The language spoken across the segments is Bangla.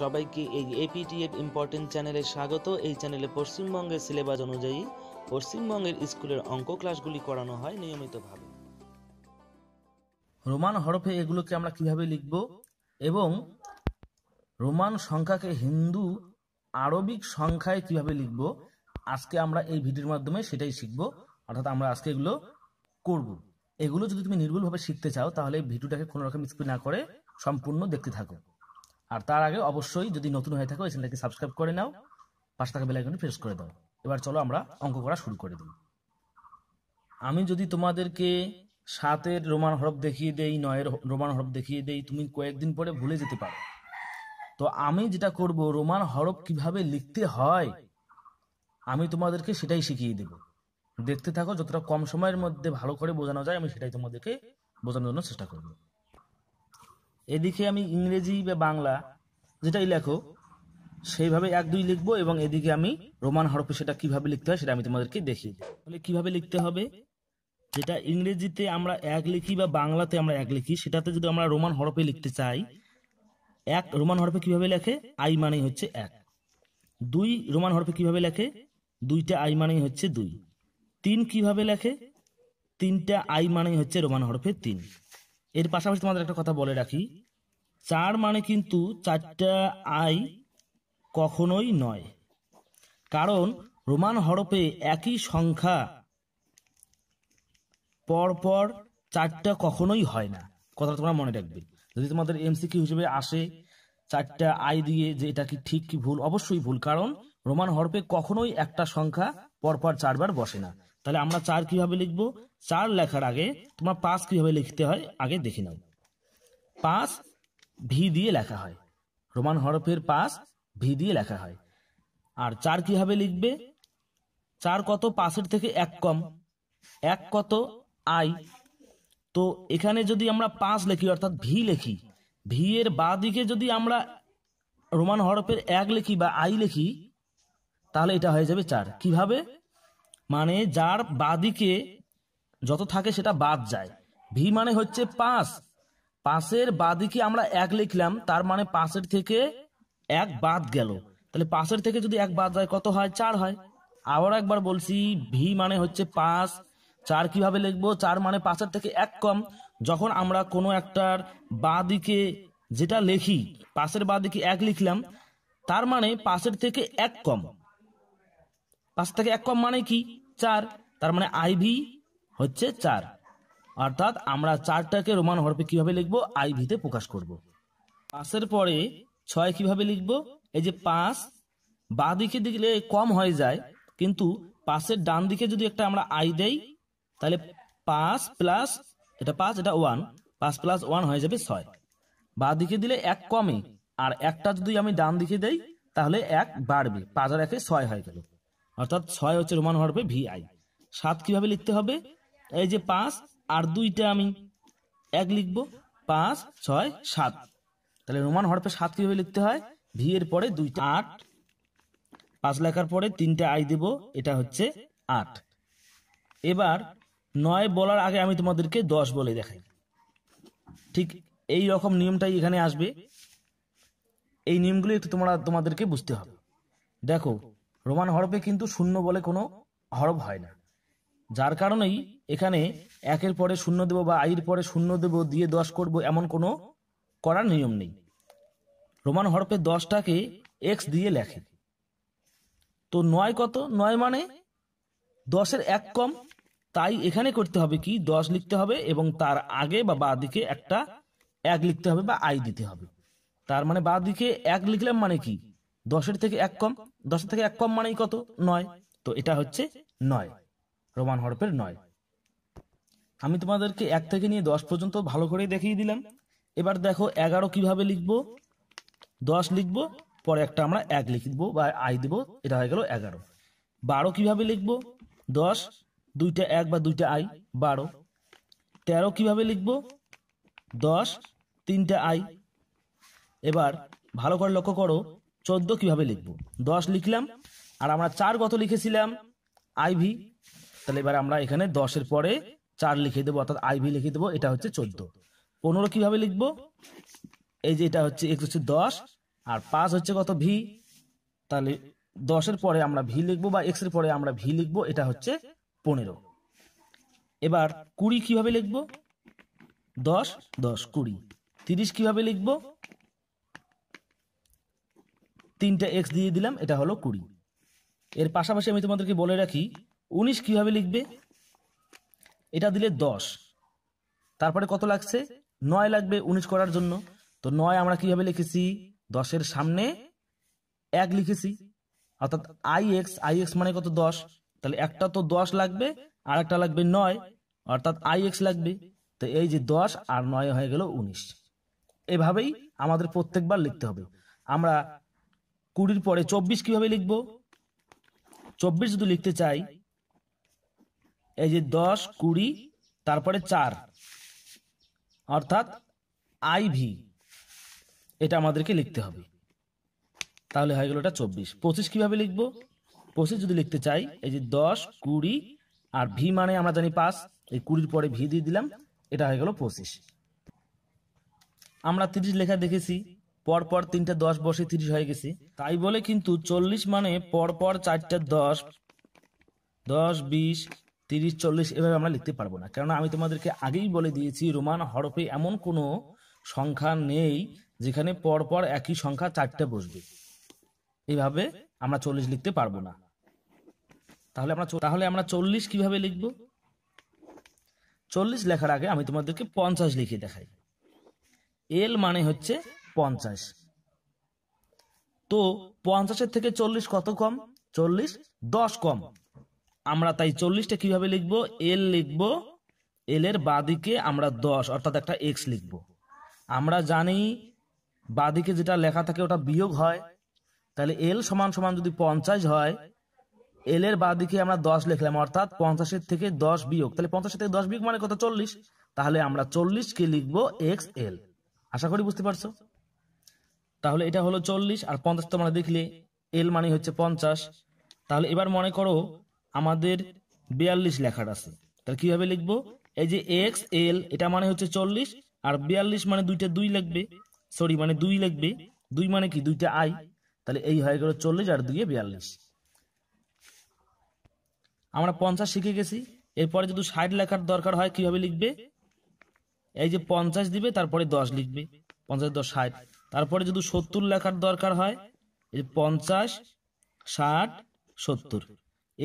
সবাইকে এই এপিটিএফ ইম্পর্টেন্ট চ্যানেলে স্বাগত এই চ্যানেলে পশ্চিমবঙ্গের সিলেবাস অনুযায়ী পশ্চিমবঙ্গের স্কুলের অঙ্ক ক্লাসগুলি করানো হয় নিয়মিতভাবে রোমান হরফে এগুলোকে আমরা কিভাবে লিখব এবং রোমান সংখ্যাকে হিন্দু আরবিক সংখ্যায় কিভাবে লিখব আজকে আমরা এই ভিডিওর মাধ্যমে সেটাই শিখব অর্থাৎ আমরা আজকে এগুলো করব এগুলো যদি তুমি নির্ভুলভাবে শিখতে চাও তাহলে ভিডিওটাকে কোনো রকম স্পি না করে সম্পূর্ণ দেখতে থাকো আর তার আগে অবশ্যই যদি নতুন হয়ে থাকো এই চ্যানেলটাকে সাবস্ক্রাইব করে নাও পাশে থাকা বেলাইকনে প্রেস করে দাও এবার চলো আমরা অঙ্ক করা শুরু করে দিই আমি যদি তোমাদেরকে সাতের রোমান হরফ দেখিয়ে দেই নয়ের রোমান হরফ দেখিয়ে দেই তুমি কয়েকদিন পরে ভুলে যেতে পারো তো আমি যেটা করব রোমান হরফ কিভাবে লিখতে হয় আমি তোমাদেরকে সেটাই শিখিয়ে দেব দেখতে থাকো যতটা কম সময়ের মধ্যে ভালো করে বোঝানো যায় আমি সেটাই তোমাদেরকে বোঝানোর জন্য চেষ্টা করবো এদিকে আমি ইংরেজি বা বাংলা যেটাই লেখো সেইভাবে এক দুই লিখবো এবং এদিকে আমি রোমান হরফে সেটা কিভাবে লিখতে হয় সেটা আমি তোমাদেরকে দেখি তাহলে কিভাবে লিখতে হবে যেটা ইংরেজিতে আমরা এক লিখি বা বাংলাতে আমরা এক লিখি সেটাতে যদি আমরা রোমান হরফে লিখতে চাই এক রোমান হরফে কিভাবে লেখে আই মানেই হচ্ছে এক দুই রোমান হরফে কিভাবে লেখে দুইটা আই মানেই হচ্ছে দুই তিন কিভাবে লেখে তিনটা আই মানেই হচ্ছে রোমান হরফে তিন এর পাশাপাশি তোমাদের একটা কথা বলে রাখি চার মানে কিন্তু চারটা আই কখনোই নয় কারণ রোমান হরপে একই সংখ্যা পরপর চারটা কখনোই হয় না কথাটা তোমরা মনে রাখবে যদি তোমাদের এমসিকিউ হিসেবে আসে চারটা আই দিয়ে যে এটা কি ঠিক কি ভুল অবশ্যই ভুল কারণ রোমান হরপে কখনোই একটা সংখ্যা পরপর চারবার বসে না তাহলে আমরা চার কিভাবে লিখবো চার লেখার আগে তোমার পাঁচ কীভাবে লিখতে হয় আগে দেখে নাও পাঁচ ভি দিয়ে লেখা হয় রোমান হরফের পাঁচ ভি দিয়ে লেখা হয় আর চার কীভাবে লিখবে চার কত পাঁচের থেকে এক কম এক কত আই তো এখানে যদি আমরা পাঁচ লিখি অর্থাৎ ভি লিখি ভি এর বা দিকে যদি আমরা রোমান হরফের এক লিখি বা আই লিখি তাহলে এটা হয়ে যাবে চার কিভাবে মানে যার বাঁদিকে যত থাকে সেটা বাদ যায় ভি মানে হচ্ছে পাঁচ পাঁচের বাদিকে আমরা এক লিখলাম তার মানে পাঁচের থেকে এক বাদ গেল তাহলে পাঁচের থেকে যদি এক বাদ যায় কত হয় চার হয় আবার একবার বলছি ভি মানে হচ্ছে পাঁচ চার কিভাবে লিখবো চার মানে পাঁচের থেকে এক কম যখন আমরা কোনো একটার বাদিকে যেটা লেখি পাশের বাদিকে এক লিখলাম তার মানে পাশের থেকে এক কম পাশ থেকে এক কম মানে কি চার তার মানে আইভি হচ্ছে চার অর্থাৎ আমরা চারটাকে রোমান হরফে কিভাবে লিখবো আই ভিতে প্রকাশ করব। পাঁচের পরে ছয় কিভাবে লিখব এই যে পাঁচ বা দিকে দিলে কম হয়ে যায় কিন্তু পাঁচের ডান দিকে যদি একটা আমরা আই দেই তাহলে পাঁচ প্লাস এটা পাঁচ এটা ওয়ান পাঁচ প্লাস ওয়ান হয়ে যাবে ছয় বা দিকে দিলে এক কমে আর একটা যদি আমি ডান দিকে দেই তাহলে এক বাড়বে পাঁচ আর একে ছয় হয়ে গেল অর্থাৎ ছয় হচ্ছে রোমান হরফে ভি আই সাত কিভাবে লিখতে হবে এই যে পাঁচ আর দুইটা আমি এক লিখব পাঁচ ছয় সাত তাহলে রোমান হরফে সাত কীভাবে লিখতে হয় ভি এর পরে দুইটা আট পাঁচ লেখার পরে তিনটা আই দেব এটা হচ্ছে আট এবার নয় বলার আগে আমি তোমাদেরকে দশ বলে দেখাই ঠিক এই রকম নিয়মটাই এখানে আসবে এই নিয়মগুলি একটু তোমরা তোমাদেরকে বুঝতে হবে দেখো রোমান হরফে কিন্তু শূন্য বলে কোনো হরফ হয় না যার কারণেই এখানে একের পরে শূন্য দেব বা আইর পরে শূন্য দেব দিয়ে দশ করব এমন কোনো করার নিয়ম নেই রোমান হরফে দশটাকে এক্স দিয়ে লেখে তো নয় কত নয় মানে দশের এক কম তাই এখানে করতে হবে কি দশ লিখতে হবে এবং তার আগে বা বা দিকে একটা এক লিখতে হবে বা আই দিতে হবে তার মানে বা দিকে এক লিখলাম মানে কি দশের থেকে এক কম দশের থেকে এক কম মানেই কত নয় তো এটা হচ্ছে নয় রোমান হরফের নয় আমি তোমাদেরকে এক থেকে নিয়ে দশ পর্যন্ত ভালো করে দেখিয়ে দিলাম এবার দেখো এগারো কিভাবে লিখব দশ লিখব পরে একটা আমরা এক লিখব বা আই দিব এটা হয়ে গেল এগারো বারো কিভাবে লিখব দশ দুইটা এক বা দুইটা আই বারো তেরো কিভাবে লিখব দশ তিনটা আই এবার ভালো করে লক্ষ্য করো চোদ্দ কিভাবে লিখব দশ লিখলাম আর আমরা চার গত লিখেছিলাম আইভি তাহলে এবার আমরা এখানে দশের পরে চার লিখে দেবো অর্থাৎ আইভি লিখে দেবো এটা হচ্ছে চোদ্দ পনেরো কিভাবে লিখবো এই যে এটা হচ্ছে এক্স হচ্ছে দশ আর পাঁচ হচ্ছে কত ভি তাহলে দশের পরে আমরা ভি লিখবো বা এক্স এর পরে আমরা ভি লিখবো এটা হচ্ছে পনেরো এবার কুড়ি কিভাবে লিখবো দশ দশ কুড়ি তিরিশ কিভাবে লিখবো তিনটা এক্স দিয়ে দিলাম এটা হলো কুড়ি এর পাশাপাশি আমি তোমাদেরকে বলে রাখি উনিশ কিভাবে লিখবে এটা দিলে দশ তারপরে কত লাগছে নয় লাগবে উনিশ করার জন্য তো নয় আমরা কিভাবে লিখেছি দশের সামনে এক লিখেছি অর্থাৎ আই এক্স আই এক্স মানে কত দশ তাহলে একটা তো দশ লাগবে আর একটা লাগবে নয় অর্থাৎ আই এক্স লাগবে তো এই যে দশ আর নয় হয়ে গেল উনিশ এভাবেই আমাদের প্রত্যেকবার লিখতে হবে আমরা কুড়ির পরে চব্বিশ কিভাবে লিখব চব্বিশ যদি লিখতে চাই এই যে দশ কুড়ি তারপরে চার অর্থাৎ আইভি এটা আমাদেরকে লিখতে হবে তাহলে হয়ে গেল এটা চব্বিশ পঁচিশ কীভাবে লিখব পঁচিশ যদি লিখতে চাই এই যে দশ কুড়ি আর ভি মানে আমরা জানি পাঁচ এই কুড়ির পরে ভি দিয়ে দিলাম এটা হয়ে গেল পঁচিশ আমরা তিরিশ লেখা দেখেছি পরপর তিনটা দশ বসে তিরিশ হয়ে গেছে তাই বলে কিন্তু চল্লিশ মানে পরপর চারটা দশ দশ বিশ তিরিশ চল্লিশ এভাবে আমরা লিখতে পারবো না কেননা আমি তোমাদেরকে আগেই বলে দিয়েছি রোমান হরফে এমন কোনো সংখ্যা নেই যেখানে পরপর একই সংখ্যা চারটে বসবে এইভাবে আমরা চল্লিশ লিখতে পারবো না তাহলে আমরা তাহলে আমরা চল্লিশ কিভাবে লিখব চল্লিশ লেখার আগে আমি তোমাদেরকে পঞ্চাশ লিখে দেখাই এল মানে হচ্ছে পঞ্চাশ তো পঞ্চাশের থেকে চল্লিশ কত কম চল্লিশ দশ কম আমরা তাই চল্লিশটা কিভাবে লিখব এল লিখব এল এর বাদিকে আমরা দশ অর্থাৎ একটা এক্স লিখব আমরা জানি বাদিকে যেটা লেখা থাকে ওটা বিয়োগ হয় তাহলে এল সমান সমান যদি পঞ্চাশ হয় এল এর বাদিকে আমরা দশ লিখলাম অর্থাৎ পঞ্চাশের থেকে দশ বিয়োগ তাহলে পঞ্চাশের থেকে দশ বিয়োগ মানে কত চল্লিশ তাহলে আমরা চল্লিশকে লিখবো এক্স এল আশা করি বুঝতে পারছো তাহলে এটা হলো চল্লিশ আর পঞ্চাশ তো আমরা দেখলে এল মানে হচ্ছে পঞ্চাশ তাহলে এবার মনে করো আমাদের বিয়াল্লিশ লেখার আছে তাহলে কিভাবে লিখব এই যে এক্স এল এটা মানে হচ্ছে চল্লিশ আর বিয়াল্লিশ মানে দুইটা দুই লাগবে সরি মানে দুই লাগবে দুই মানে কি দুইটা আই তাহলে এই হয়ে গেল চল্লিশ আর দুইয়ে বিয়াল্লিশ আমরা পঞ্চাশ শিখে গেছি এরপরে যদি ষাট লেখার দরকার হয় কিভাবে লিখবে এই যে পঞ্চাশ দিবে তারপরে দশ লিখবে পঞ্চাশ দশ ষাট তারপরে যদি সত্তর লেখার দরকার হয় এই পঞ্চাশ ষাট সত্তর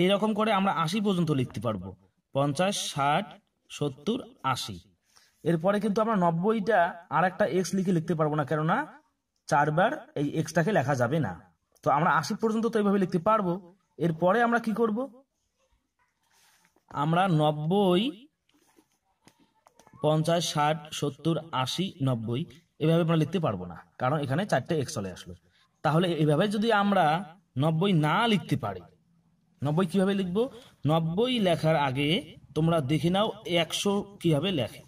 এইরকম করে আমরা আশি পর্যন্ত লিখতে পারবো পঞ্চাশ ষাট সত্তর আশি এরপরে কিন্তু আমরা নব্বইটা আর একটা এক্স লিখে লিখতে পারবো না কেননা চারবার এই এক্সটাকে লেখা যাবে না তো আমরা আশি পর্যন্ত তো এইভাবে লিখতে পারবো এরপরে আমরা কি করব আমরা নব্বই পঞ্চাশ ষাট সত্তর আশি নব্বই এভাবে আমরা লিখতে পারবো না কারণ এখানে চারটে এক্স চলে আসলো তাহলে এভাবে যদি আমরা নব্বই না লিখতে পারি নব্বই কিভাবে লিখবো নব্বই লেখার আগে তোমরা দেখে নাও একশো কিভাবে লেখে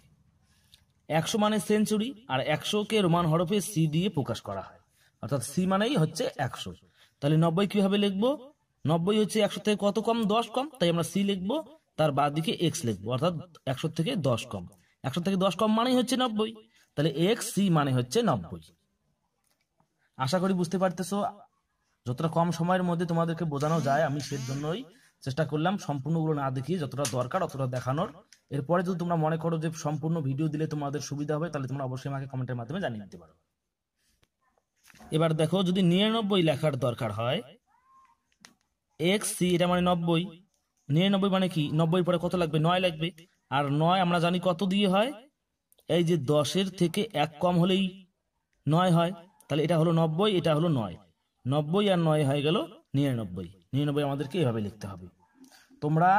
একশো মানে সেঞ্চুরি আর একশোকে রোমান হরফে সি দিয়ে প্রকাশ করা হয় অর্থাৎ সি মানেই হচ্ছে একশো তাহলে নব্বই কিভাবে লিখবো নব্বই হচ্ছে একশো থেকে কত কম দশ কম তাই আমরা সি লিখবো তার বাদ দিকে এক্স লিখবো অর্থাৎ একশো থেকে দশ কম একশো থেকে দশ কম মানেই হচ্ছে নব্বই তাহলে এক্স সি মানে হচ্ছে নব্বই আশা করি বুঝতে পারতেছো যতটা কম সময়ের মধ্যে তোমাদেরকে বোঝানো যায় আমি সেজন্যই চেষ্টা করলাম সম্পূর্ণগুলো না দেখিয়ে যতটা দরকার অতটা দেখানোর এরপরে যদি তোমরা মনে করো যে সম্পূর্ণ ভিডিও দিলে তোমাদের সুবিধা হবে তাহলে তোমরা অবশ্যই আমাকে কমেন্টের মাধ্যমে জানিয়ে দিতে পারো এবার দেখো যদি নিরানব্বই লেখার দরকার হয় এক্স সি এটা মানে নব্বই নিরানব্বই মানে কি নব্বই পরে কত লাগবে নয় লাগবে আর নয় আমরা জানি কত দিয়ে হয় এই যে দশের থেকে এক কম হলেই নয় হয় তাহলে এটা হলো নব্বই এটা হলো নয় নব্বই আর নয় হয়ে গেল নিরানব্বই নিরানব্বই আমাদেরকে এভাবে লিখতে হবে তোমরা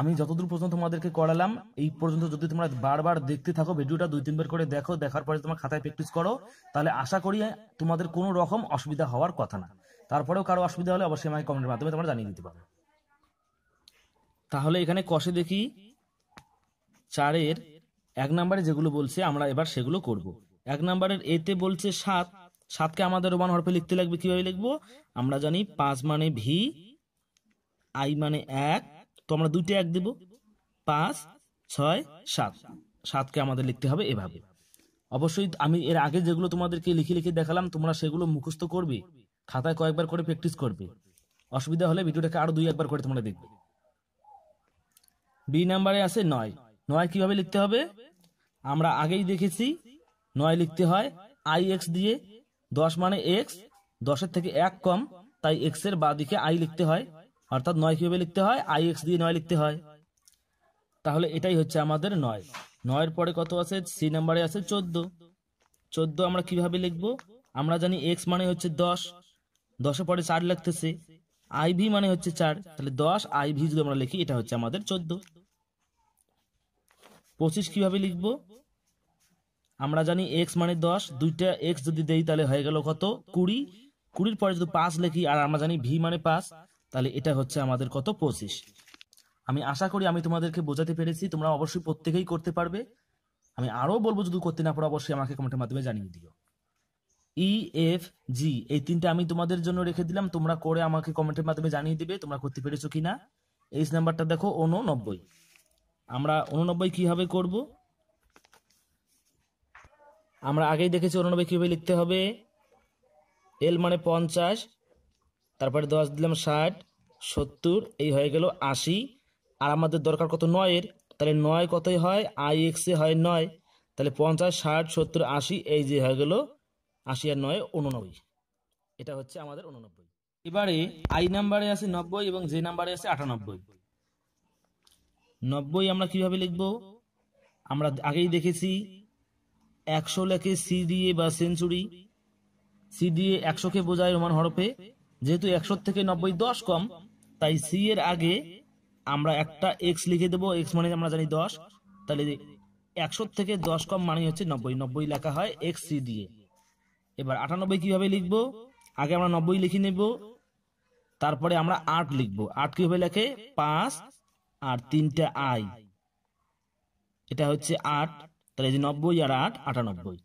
আমি যতদূর পর্যন্ত তোমাদেরকে করালাম এই পর্যন্ত যদি তোমরা বারবার দেখতে থাকো ভিডিওটা দুই তিনবার করে দেখো দেখার পরে তোমার খাতায় প্র্যাকটিস করো তাহলে আশা করি তোমাদের কোনো রকম অসুবিধা হওয়ার কথা না তারপরেও কারো অসুবিধা হলে অবশ্যই আমাকে কমেন্টের মাধ্যমে তোমরা জানিয়ে দিতে পারো তাহলে এখানে কষে দেখি চারের এক নম্বরে যেগুলো বলছে আমরা এবার সেগুলো করব। এক নম্বরের এতে বলছে সাত সাতকে আমাদের ওয়ান হরফে লিখতে লাগবে কিভাবে লিখবো আমরা জানি পাঁচ মানে ভি আই মানে এক তো আমরা দুইটা এক দেব পাঁচ ছয় সাত সাতকে আমাদের লিখতে হবে এভাবে অবশ্যই আমি এর আগে যেগুলো তোমাদেরকে লিখে লিখে দেখালাম তোমরা সেগুলো মুখস্থ করবে খাতায় কয়েকবার করে প্র্যাকটিস করবে অসুবিধা হলে ভিডিওটাকে আরো দুই একবার করে তোমরা দেখবে বি নাম্বারে আছে নয় নয় কিভাবে লিখতে হবে আমরা আগেই দেখেছি নয় লিখতে হয় আই এক্স দিয়ে দশ মানে এক্স দশের থেকে এক কম তাই এক্স এর বা দিকে আই লিখতে হয় অর্থাৎ নয় কিভাবে লিখতে হয় আই এক্স দিয়ে নয় লিখতে হয় তাহলে এটাই হচ্ছে আমাদের নয় নয়ের পরে কত আছে সি নাম্বারে আছে চোদ্দ চোদ্দ আমরা কিভাবে লিখব আমরা জানি এক্স মানে হচ্ছে দশ দশে পরে চার লিখতেছে আই ভি মানে হচ্ছে চার তাহলে দশ আই ভি যদি আমরা লিখি এটা হচ্ছে আমাদের চোদ্দ পঁচিশ কিভাবে লিখবো আমরা জানি এক্স মানে দশ দুইটা এক্স যদি দেই তাহলে হয়ে গেল কত কুড়ি কুড়ির পরে যদি পাঁচ লিখি আর আমরা জানি ভি মানে পাঁচ তাহলে এটা হচ্ছে আমাদের কত পঁচিশ আমি আশা করি আমি তোমাদেরকে বোঝাতে পেরেছি তোমরা অবশ্যই প্রত্যেকেই করতে পারবে আমি আরও বলবো যদি করতে না পারো অবশ্যই আমাকে কমেন্টের মাধ্যমে জানিয়ে দিও ই এফ জি এই তিনটা আমি তোমাদের জন্য রেখে দিলাম তোমরা করে আমাকে কমেন্টের মাধ্যমে জানিয়ে দিবে তোমরা করতে পেরেছো কি না এইচ নাম্বারটা দেখো ঊননব্বই আমরা উননব্বই কীভাবে করবো আমরা আগেই দেখেছি অরুণবে কীভাবে লিখতে হবে এল মানে পঞ্চাশ তারপরে দশ দিলাম ষাট সত্তর এই হয়ে গেল আশি আর আমাদের দরকার কত নয়ের তাহলে নয় কতই হয় আই এক্সে হয় নয় তাহলে পঞ্চাশ ষাট সত্তর আশি এই যে হয়ে গেল আশি আর নয় উননব্বই এটা হচ্ছে আমাদের উননব্বই এবারে আই নাম্বারে আছে নব্বই এবং জে নাম্বারে আছে আটানব্বই নব্বই আমরা কিভাবে লিখব আমরা আগেই দেখেছি একশো লেখে সি দিয়ে বা সেঞ্চুরি সি দিয়ে একশোকে বোঝায় রোমান হরফে যেহেতু একশো থেকে নব্বই দশ কম তাই সি এর আগে আমরা একটা এক্স লিখে দেবো এক্স মানে আমরা জানি দশ তাহলে একশো থেকে দশ কম মানে হচ্ছে নব্বই নব্বই লেখা হয় এক্স সি দিয়ে এবার আটানব্বই কিভাবে লিখব আগে আমরা নব্বই লিখে নেব তারপরে আমরা আট লিখব আট কিভাবে লেখে পাঁচ আর তিনটা আই এটা হচ্ছে আট তাহলে যে নব্বই আর আট আটানব্বই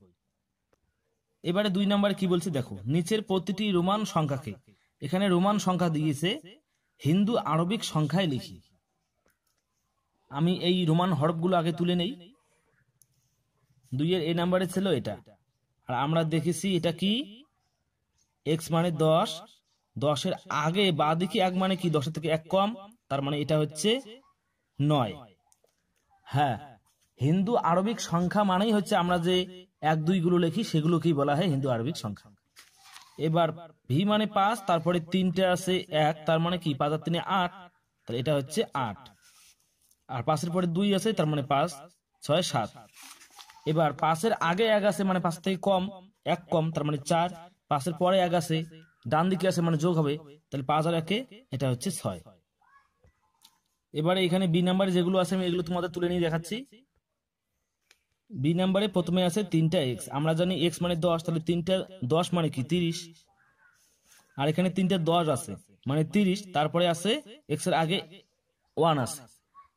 এবারে দুই নম্বরে কি বলছে দেখো নিচের প্রতিটি রোমান সংখ্যাকে এখানে রোমান সংখ্যা দিয়েছে হিন্দু আরবিক সংখ্যায় লিখি আমি এই রোমান হরফগুলো আগে তুলে নেই দুইয়ের এ নাম্বারে ছিল এটা আর আমরা দেখেছি এটা কি এক্স মানে দশ দশের আগে বা দেখি এক মানে কি দশের থেকে এক কম তার মানে এটা হচ্ছে নয় হ্যাঁ হিন্দু আরবিক সংখ্যা মানেই হচ্ছে আমরা যে এক দুইগুলো লিখি সেগুলোকেই বলা হয় হিন্দু আরবিক সংখ্যা এবার ভি মানে পাঁচ তারপরে তিনটে আছে এক তার মানে কি পাঁচ আর তিনে আট তাহলে এটা হচ্ছে আট আর পাঁচের পরে দুই আছে তার মানে পাঁচ ছয় সাত এবার পাঁচের আগে এক আছে মানে পাঁচ থেকে কম এক কম তার মানে চার পাঁচের পরে এক আছে ডান দিকে আছে মানে যোগ হবে তাহলে পাঁচ আর একে এটা হচ্ছে ছয় এবারে এখানে বি নাম্বার যেগুলো আছে আমি এগুলো তোমাদের তুলে নিয়ে দেখাচ্ছি বি নাম্বারে প্রথমে আছে তিনটা এক্স আমরা জানি এক্স মানে দশ তাহলে তিনটা দশ মানে কি তিরিশ আর এখানে তিনটা দশ আছে মানে তিরিশ তারপরে আছে এক্স এর আগে ওয়ান আছে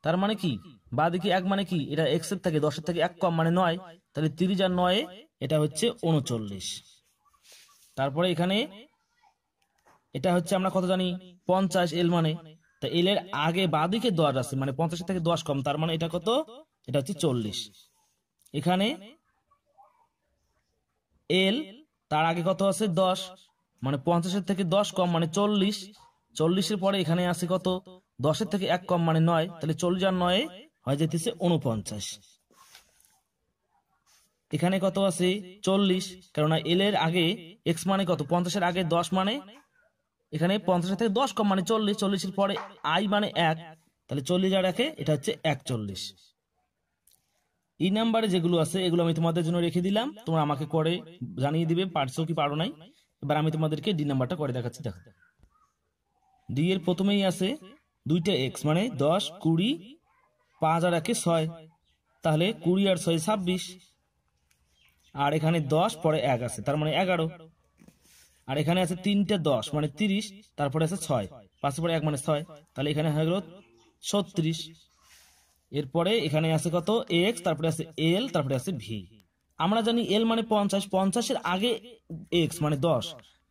তার মানে কি বা দিকে এক মানে কি এটা এক্স এর থেকে দশের থেকে এক কম মানে নয় তাহলে তিরিশ আর নয় এটা হচ্ছে উনচল্লিশ তারপরে এখানে এটা হচ্ছে আমরা কত জানি পঞ্চাশ এল মানে তা এল এর আগে বা দিকে দশ আছে মানে পঞ্চাশের থেকে দশ কম তার মানে এটা কত এটা হচ্ছে চল্লিশ এখানে এল তার আগে কত আছে দশ মানে পঞ্চাশের থেকে দশ কম মানে চল্লিশ চল্লিশের পরে এখানে আছে কত দশের থেকে এক কম মানে নয় তাহলে চল্লিশ আর নয় হয়ে যেতেছে উনপঞ্চাশ এখানে কত আছে চল্লিশ কেননা এল এর আগে এক্স মানে কত পঞ্চাশের আগে দশ মানে এখানে পঞ্চাশের থেকে দশ কম মানে চল্লিশ চল্লিশের পরে আই মানে এক তাহলে চল্লিশ আর একে এটা হচ্ছে একচল্লিশ এই নাম্বারে যেগুলো আছে এগুলো আমি তোমাদের জন্য রেখে দিলাম তোমরা আমাকে করে জানিয়ে দিবে পারছো কি পারো নাই এবার আমি তোমাদেরকে ডি নাম্বারটা করে দেখাচ্ছি দেখো ডি এর প্রথমেই আছে দুইটা এক্স মানে দশ কুড়ি পাঁচ আর একে ছয় তাহলে কুড়ি আর ছয় ছাব্বিশ আর এখানে দশ পরে এক আছে তার মানে এগারো আর এখানে আছে তিনটা দশ মানে তিরিশ তারপরে আছে ছয় পাঁচ পরে এক মানে ছয় তাহলে এখানে হয়ে গেল ছত্রিশ এরপরে এখানে আছে কত এক্স তারপরে আছে এল তারপরে আছে ভি আমরা জানি এল মানে পঞ্চাশ পঞ্চাশের আগে এক্স মানে দশ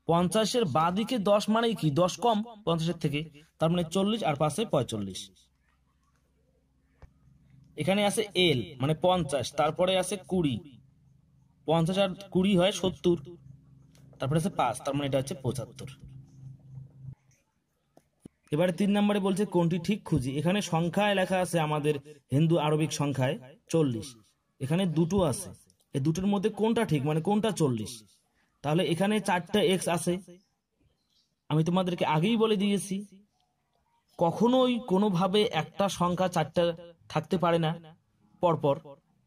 পঞ্চাশের বাদিকে দশ মানে কি দশ কম পঞ্চাশের থেকে তার মানে চল্লিশ আর পাশে পঁয়চল্লিশ এখানে আছে এল মানে পঞ্চাশ তারপরে আছে কুড়ি পঞ্চাশ আর কুড়ি হয় সত্তর তারপরে আছে পাঁচ তার মানে এটা হচ্ছে পঁচাত্তর এবারে তিন নম্বরে বলছে কোনটি ঠিক খুঁজি এখানে সংখ্যায় লেখা আছে আমাদের হিন্দু আরবিক সংখ্যায় চল্লিশ এখানে দুটো আছে এই দুটোর মধ্যে কোনটা ঠিক মানে কোনটা চল্লিশ তাহলে এখানে চারটা এক্স আছে আমি তোমাদেরকে আগেই বলে দিয়েছি কখনোই কোনোভাবে একটা সংখ্যা চারটা থাকতে পারে না পরপর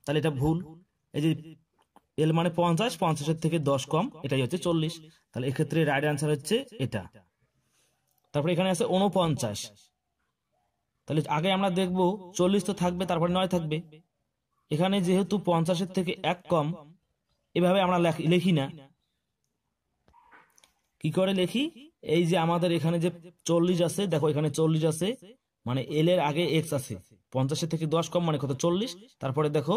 তাহলে এটা ভুল এই যে এল মানে পঞ্চাশ পঞ্চাশের থেকে দশ কম এটাই হচ্ছে চল্লিশ তাহলে এক্ষেত্রে রাইট আনসার হচ্ছে এটা তারপরে এখানে আছে উনপঞ্চাশ তাহলে আগে আমরা দেখব চল্লিশ তো থাকবে তারপরে নয় থাকবে এখানে যেহেতু পঞ্চাশের থেকে এক কম এভাবে আমরা লেখি না কি করে লেখি এই যে আমাদের এখানে যে চল্লিশ আছে দেখো এখানে চল্লিশ আছে মানে এল এর আগে এক্স আছে পঞ্চাশের থেকে দশ কম মানে কত চল্লিশ তারপরে দেখো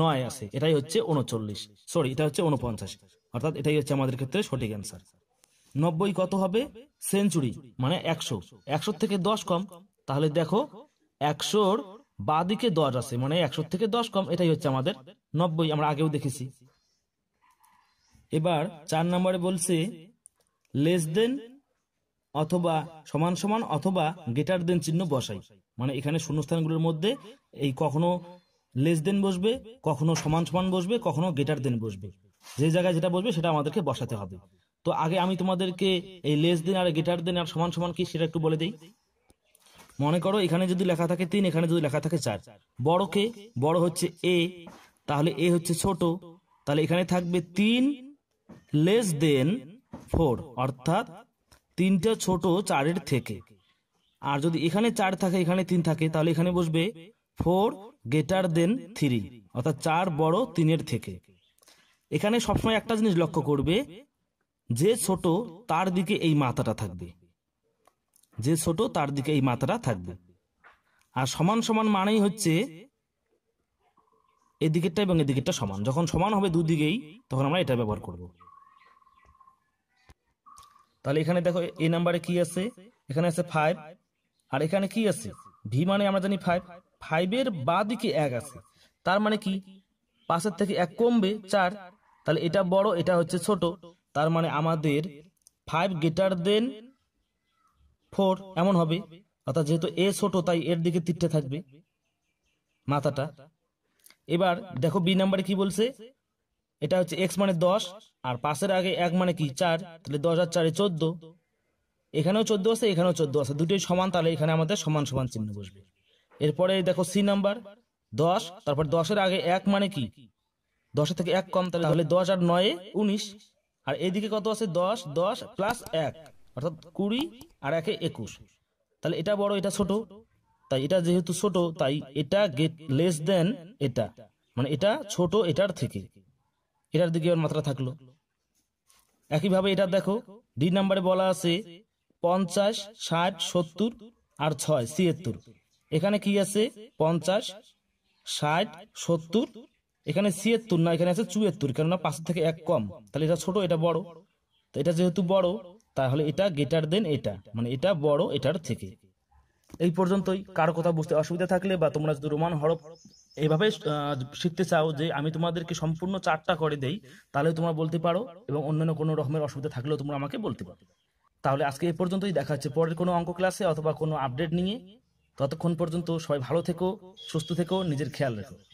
নয় আছে এটাই হচ্ছে উনচল্লিশ সরি এটা হচ্ছে উনপঞ্চাশ অর্থাৎ এটাই হচ্ছে আমাদের ক্ষেত্রে সঠিক অ্যান্সার নব্বই কত হবে সেঞ্চুরি মানে একশো একশো থেকে দশ কম তাহলে দেখো একশোর বা দিকে দশ আছে মানে একশো থেকে দশ কম এটাই হচ্ছে আমাদের নব্বই আমরা আগেও দেখেছি এবার চার নম্বরে বলছে লেস দেন অথবা সমান সমান অথবা গেটার দেন চিহ্ন বসাই মানে এখানে শূন্যস্থানগুলোর মধ্যে এই কখনো লেস দেন বসবে কখনো সমান সমান বসবে কখনো গেটার দেন বসবে যে জায়গায় যেটা বসবে সেটা আমাদেরকে বসাতে হবে তো আগে আমি তোমাদেরকে এই লেস দেন আর গেটার দেন আর সমান সমান কি সেটা একটু বলে দিই মনে করো এখানে যদি লেখা থাকে তিন এখানে যদি লেখা থাকে চার বড় কে বড় হচ্ছে এ তাহলে এ হচ্ছে ছোট তাহলে এখানে থাকবে তিন লেস দেন ফোর অর্থাৎ তিনটা ছোট চারের থেকে আর যদি এখানে চার থাকে এখানে তিন থাকে তাহলে এখানে বসবে ফোর গেটার দেন থ্রি অর্থাৎ চার বড় তিনের থেকে এখানে সবসময় একটা জিনিস লক্ষ্য করবে যে ছোট তার দিকে এই মাথাটা থাকবে যে ছোট তার দিকে এই মাথাটা থাকবে আর সমান সমান মানেই হচ্ছে এদিকেরটা এবং এদিকেরটা সমান যখন সমান হবে দুদিকেই তখন আমরা এটা ব্যবহার করব তাহলে এখানে দেখো এই নাম্বারে কি আছে এখানে আছে ফাইভ আর এখানে কি আছে ভি মানে আমরা জানি ফাইভ ফাইভের বা দিকে এক আছে তার মানে কি পাশের থেকে এক কমবে চার তাহলে এটা বড় এটা হচ্ছে ছোট তার মানে আমাদের ফাইভ গ্রেটার দেন ফোর এমন হবে অর্থাৎ যেহেতু এ ছোট তাই এর দিকে তিরটে থাকবে মাথাটা এবার দেখো বি নাম্বারে কি বলছে এটা হচ্ছে এক্স মানে দশ আর পাশের আগে এক মানে কি চার তাহলে দশ আর চারে চোদ্দ এখানেও চোদ্দ আছে এখানেও চোদ্দ আছে দুটোই সমান তাহলে এখানে আমাদের সমান সমান চিহ্ন বসবে এরপরে দেখো সি নাম্বার দশ তারপর দশের আগে এক মানে কি দশের থেকে এক কম তাহলে দশ আর নয় উনিশ আর এইদিকে কত আছে দশ দশ প্লাস এক অর্থাৎ কুড়ি আর একে একুশ তাহলে এটা বড় এটা ছোট তাই এটা যেহেতু ছোট তাই এটা গেট লেস দেন এটা মানে এটা ছোট এটার থেকে এটার দিকে ওর মাত্রা থাকলো একইভাবে এটা দেখো ডি নাম্বারে বলা আছে পঞ্চাশ ষাট সত্তর আর ছয় ছিয়াত্তর এখানে কি আছে পঞ্চাশ ষাট সত্তর এখানে ছিয়াত্তর না এখানে আছে চুয়াত্তর কেননা পাঁচ থেকে এক কম তাহলে এটা ছোট এটা বড় তো এটা যেহেতু বড় তাহলে এটা গেটার দেন এটা মানে এটা বড় এটার থেকে এই পর্যন্তই কারো কথা বুঝতে অসুবিধা থাকলে বা তোমরা যদি রোমান হরফ এইভাবে শিখতে চাও যে আমি তোমাদেরকে সম্পূর্ণ চারটা করে দেই তাহলে তোমরা বলতে পারো এবং অন্যান্য কোনো রকমের অসুবিধা থাকলেও তোমরা আমাকে বলতে পারো তাহলে আজকে এই পর্যন্তই দেখা হচ্ছে পরের কোনো অঙ্ক ক্লাসে অথবা কোনো আপডেট নিয়ে ততক্ষণ পর্যন্ত সবাই ভালো থেকো সুস্থ থেকো নিজের খেয়াল রেখো